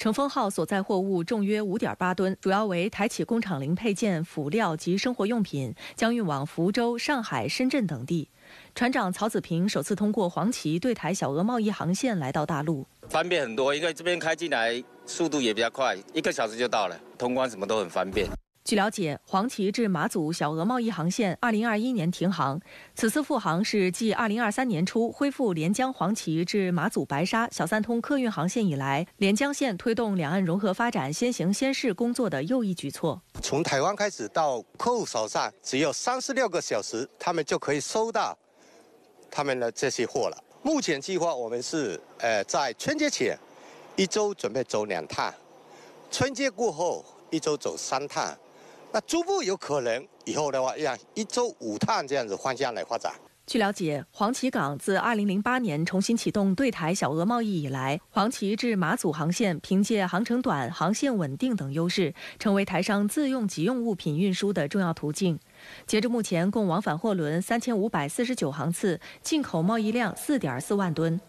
乘风号所载货物重约五点八吨，主要为台企工厂零配件、辅料及生活用品，将运往福州、上海、深圳等地。船长曹子平首次通过黄岐对台小额贸易航线来到大陆，方便很多，因为这边开进来速度也比较快，一个小时就到了，通关什么都很方便。据了解，黄岐至马祖小额贸易航线二零二一年停航，此次复航是继二零二三年初恢复连江黄岐至马祖白沙小三通客运航线以来，连江县推动两岸融合发展先行先试工作的又一举措。从台湾开始到客户手上只要三十六个小时，他们就可以收到他们的这些货了。目前计划我们是，呃，在春节前一周准备走两趟，春节过后一周走三趟。那逐步有可能以后的话，像一周五趟这样子方向来发展。据了解，黄岐港自2008年重新启动对台小额贸易以来，黄岐至马祖航线凭借航程短、航线稳定等优势，成为台商自用急用物品运输的重要途径。截至目前，共往返货轮3549航次，进口贸易量4.4万吨。